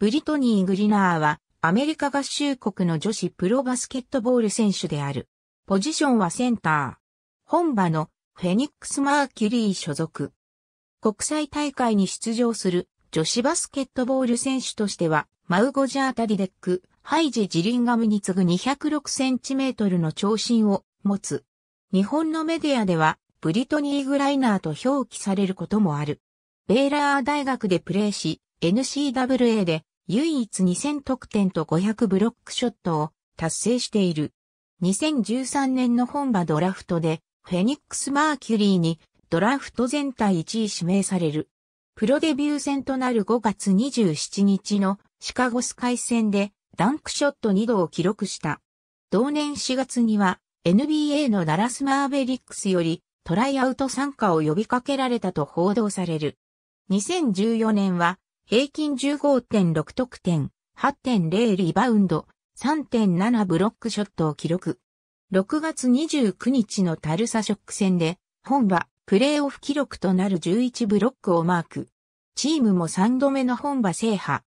ブリトニー・グリナーは、アメリカ合衆国の女子プロバスケットボール選手である。ポジションはセンター。本場のフェニックス・マーキュリー所属。国際大会に出場する女子バスケットボール選手としては、マウゴジャー・タディデック、ハイジ・ジリンガムに次ぐ206センチメートルの長身を持つ。日本のメディアでは、ブリトニー・グライナーと表記されることもある。ベーラー大学でプレーし、n c w a で唯一2000得点と500ブロックショットを達成している。2013年の本場ドラフトで、フェニックス・マーキュリーにドラフト全体1位指名される。プロデビュー戦となる5月27日のシカゴスカイ戦でダンクショット2度を記録した。同年4月には NBA のダラスマーベリックスよりトライアウト参加を呼びかけられたと報道される。2014年は平均15.6得点、8.0リバウンド、3.7ブロックショットを記録。6月29日のタルサショック戦で、本場プレーオフ記録となる11ブロックをマーク。チームも3度目の本場制覇。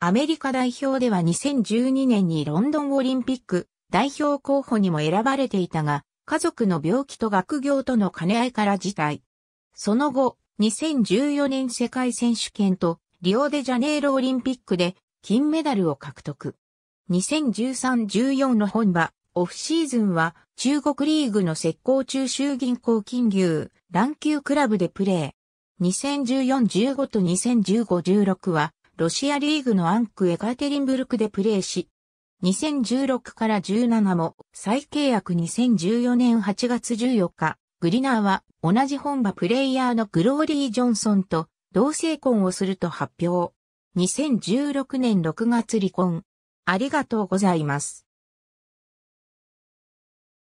アメリカ代表では2012年にロンドンオリンピック代表候補にも選ばれていたが、家族の病気と学業との兼ね合いから辞退。その後、2014年世界選手権とリオデジャネイロオリンピックで金メダルを獲得。2013-14の本場、オフシーズンは中国リーグの石膏中州銀行金牛、蘭球クラブでプレー。2014-15と2015-16はロシアリーグのアンクエカテリンブルクでプレーし、2016から17も再契約2014年8月14日、グリナーは同じ本場プレイヤーのグローリー・ジョンソンと同性婚をすると発表。2016年6月離婚。ありがとうございます。